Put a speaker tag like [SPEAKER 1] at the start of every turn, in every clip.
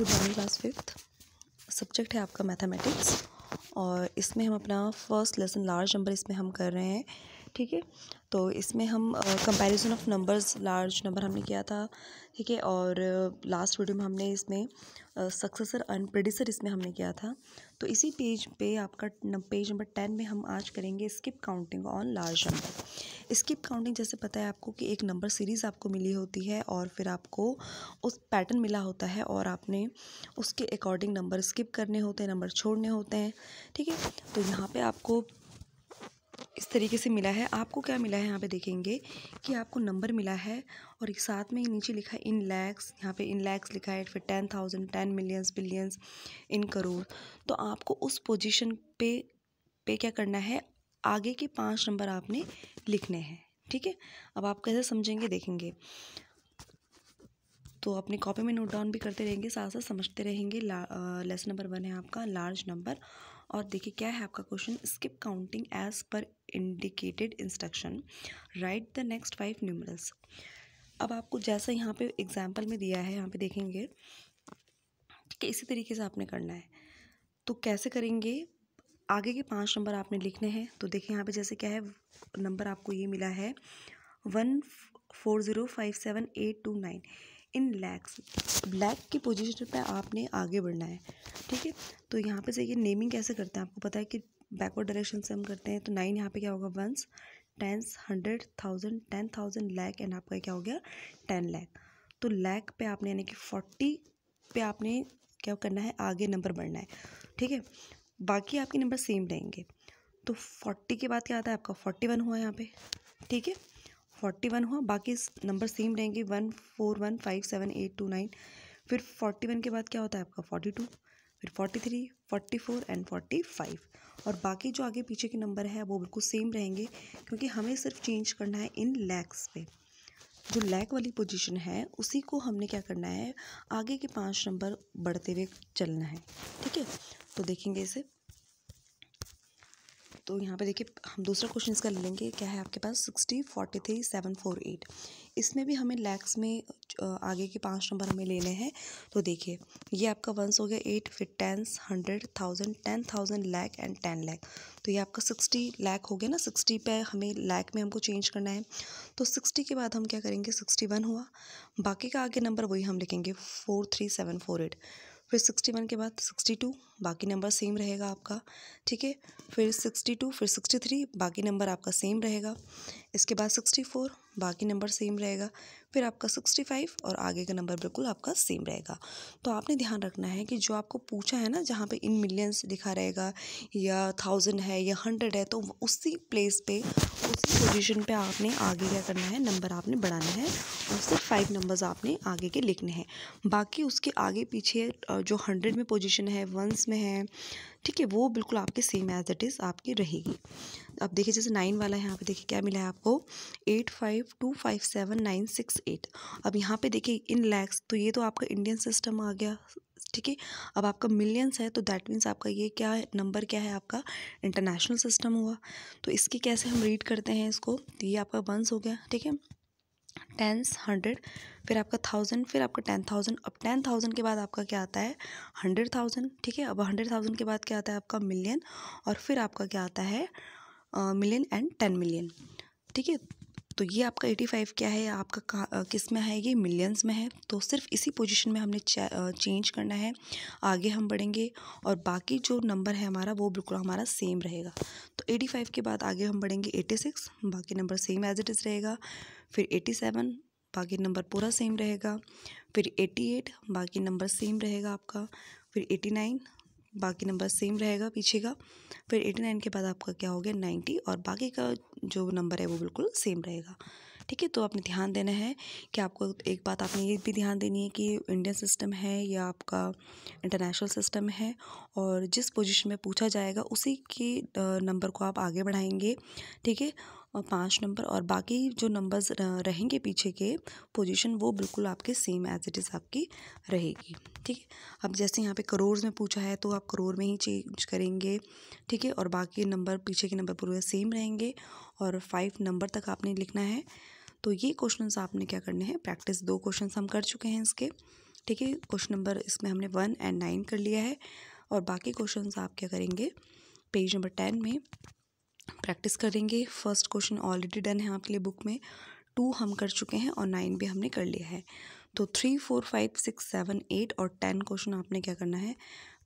[SPEAKER 1] good morning class fifth subject है आपका mathematics और इसमें हम अपना फर्स्ट लेसन लार्ज नंबर इसमें हम कर रहे हैं ठीक है तो इसमें हम comparison of numbers large number हमने किया था ठीक है और लास्ट वीडियो में हमने इसमें सक्सेसर एंड प्रोड्यूसर इसमें हमने किया था तो इसी पेज पे आपका न, पेज नंबर टेन में हम आज करेंगे skip counting on large number skip counting जैसे पता है आपको कि एक नंबर सीरीज़ आपको मिली होती है और फिर आपको उस पैटर्न मिला होता है और आपने उसके अकॉर्डिंग नंबर स्किप करने होते हैं नंबर छोड़ने होते हैं ठीक है तो यहाँ पे आपको इस तरीके से मिला है आपको क्या मिला है यहाँ पे देखेंगे कि आपको नंबर मिला है और एक साथ में नीचे लिखा है इन लैक्स यहाँ पे इन लैक्स लिखा है फिर ten thousand ten millions billions in crore तो आपको उस पोजीशन पे पे क्या करना है आगे के पांच नंबर आपने लिखने हैं ठीक है अब आप कैसे समझेंगे देखेंगे तो अपनी कॉपी में नोट डाउन भी करते रहेंगे साथ साथ समझते रहेंगे लेसन नंबर वन है आपका लार्ज नंबर और देखिए क्या है आपका question skip counting as per indicated instruction write the next five numerals अब आपको जैसा यहाँ पे एग्जाम्पल में दिया है यहाँ पे देखेंगे कि इसी तरीके से आपने करना है तो कैसे करेंगे आगे के पांच नंबर आपने लिखने हैं तो देखिए यहाँ पे जैसे क्या है नंबर आपको ये मिला है one four zero five seven eight two nine in lakhs blank की पोजीशन पे आपने आगे बढ़ना है ठीक है तो यहाँ पे से ये नेमिंग कैसे करते हैं आपको पता है कि बैकवर्ड डायरेक्शन से हम करते हैं तो नाइन यहाँ पे क्या होगा ones tens hundred thousand ten thousand lakh and आपका क्या हो गया टेन लैक तो लैक पे आपने यानी कि फोर्टी पे आपने क्या करना है आगे नंबर बढ़ना है ठीक है बाकी आपके नंबर सेम रहेंगे तो फोर्टी के बाद क्या आता है आपका फोर्टी वन हुआ यहाँ पे ठीक है फोर्टी वन हुआ बाकी नंबर सेम रहेंगे one four one five seven eight two nine फिर फोर्टी वन के बाद क्या होता है आपका फोर्टी टू फिर forty three forty four and forty five और बाकी जो आगे पीछे के नंबर है वो बिल्कुल सेम रहेंगे क्योंकि हमें सिर्फ चेंज करना है इन लैक्स पे जो लैक वाली पोजीशन है उसी को हमने क्या करना है आगे के पांच नंबर बढ़ते हुए चलना है ठीक है तो देखेंगे इसे तो यहाँ पे देखिए हम दूसरा क्वेश्चन इसका लेंगे क्या है आपके पास sixty forty three seven four eight इसमें भी हमें लैक्स में आगे के पाँच नंबर हमें लेने हैं तो देखिए ये आपका वंस हो गया एट फिर tens hundred thousand ten thousand lakh and ten lakh तो ये आपका सिक्सटी लैक हो गया ना सिक्सटी पे हमें लैक में हमको चेंज करना है तो सिक्सटी के बाद हम क्या करेंगे सिक्सटी वन हुआ बाकी का आगे नंबर वही हम लिखेंगे four three seven four eight फिर सिक्सटी वन के बाद सिक्सटी टू बाकी नंबर सेम रहेगा आपका ठीक है फिर सिक्सटी टू फिर सिक्सटी थ्री बाकी नंबर आपका सेम रहेगा इसके बाद सिक्सटी फोर बाकी नंबर सेम रहेगा फिर आपका सिक्सटी फाइव और आगे का नंबर बिल्कुल आपका सेम रहेगा तो आपने ध्यान रखना है कि जो आपको पूछा है ना जहाँ पे इन मिलियंस लिखा रहेगा या थाउजेंड है या हंड्रेड है तो उसी प्लेस पे उसी पोजीशन पे आपने आगे क्या करना है नंबर आपने बढ़ाना है और सिर्फ फाइव नंबर्स आपने आगे के लिखने हैं बाकी उसके आगे पीछे जो हंड्रेड में पोजिशन है वंस में है ठीक है वो बिल्कुल आपके सेम एज दैट इज़ आपकी रहेगी अब देखिए जैसे नाइन वाला है यहाँ पे देखिए क्या मिला है आपको eight five two five seven nine six eight अब यहाँ पे देखिए इन लैक्स तो ये तो आपका इंडियन सिस्टम आ गया ठीक है अब आपका मिलियंस है तो दैट मीन्स आपका ये क्या है नंबर क्या है आपका इंटरनेशनल सिस्टम हुआ तो इसकी कैसे हम रीड करते हैं इसको तो ये आपका वंस हो गया ठीक है टेंस हंड्रेड फिर आपका थाउजेंड फिर आपका टेन थाउजेंड अब टेन थाउजेंड के बाद आपका क्या आता है हंड्रेड थाउजेंड ठीक है अब हंड्रेड थाउजेंड के बाद क्या आता है आपका मिलियन और फिर आपका क्या आता है मिलियन एंड टेन मिलियन ठीक है तो ये आपका एटी फाइव क्या है आपका कहाँ किस में है ये मिलियंस में है तो सिर्फ इसी पोजीशन में हमने चेंज करना है आगे हम बढ़ेंगे और बाकी जो नंबर है हमारा वो बिल्कुल हमारा सेम रहेगा एटी फाइव के बाद आगे हम बढ़ेंगे एटी सिक्स बाकी number same as it is रहेगा फिर एटी सेवन बाकी नंबर पूरा सेम रहेगा फिर एटी एट बाकी नंबर सेम रहेगा आपका फिर एटी नाइन बाकी नंबर सेम रहेगा पीछे का फिर एटी नाइन के बाद आपका क्या हो गया नाइन्टी और बाकी का जो नंबर है वो बिल्कुल सेम रहेगा ठीक है तो आपने ध्यान देना है कि आपको एक बात आपने ये भी ध्यान देनी है कि इंडियन सिस्टम है या आपका इंटरनेशनल सिस्टम है और जिस पोजीशन में पूछा जाएगा उसी के नंबर को आप आगे बढ़ाएंगे ठीक है पाँच नंबर और बाकी जो नंबर्स रहेंगे पीछे के पोजीशन वो बिल्कुल आपके सेम एज इट इज़ आपकी रहेगी ठीक है अब जैसे यहाँ पे करोड़ में पूछा है तो आप करोड़ में ही चेंज करेंगे ठीक है और बाकी नंबर पीछे के नंबर पूरे सेम रहेंगे और फाइव नंबर तक आपने लिखना है तो ये क्वेश्चन आपने क्या करने हैं प्रैक्टिस दो क्वेश्चन हम कर चुके हैं इसके ठीक है क्वेश्चन नंबर इसमें हमने वन एंड नाइन कर लिया है और बाकी क्वेश्चन आप क्या करेंगे पेज नंबर टेन में प्रैक्टिस करेंगे फर्स्ट क्वेश्चन ऑलरेडी डन है आपके लिए बुक में टू हम कर चुके हैं और नाइन भी हमने कर लिया है तो three four five six seven eight और टेन क्वेश्चन आपने क्या करना है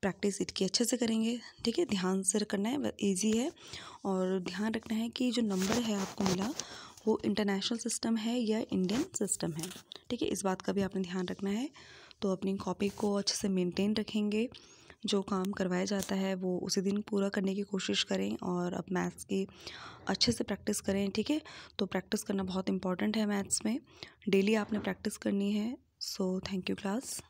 [SPEAKER 1] प्रैक्टिस की अच्छे से करेंगे ठीक है ध्यान से करना है इजी है और ध्यान रखना है कि जो नंबर है आपको मिला वो इंटरनेशनल सिस्टम है या इंडियन सिस्टम है ठीक है इस बात का भी आपने ध्यान रखना है तो अपनी कॉपी को अच्छे से मेनटेन रखेंगे जो काम करवाया जाता है वो उसी दिन पूरा करने की कोशिश करें और अब मैथ्स की अच्छे से प्रैक्टिस करें ठीक है तो प्रैक्टिस करना बहुत इंपॉर्टेंट है मैथ्स में डेली आपने प्रैक्टिस करनी है सो थैंक यू क्लास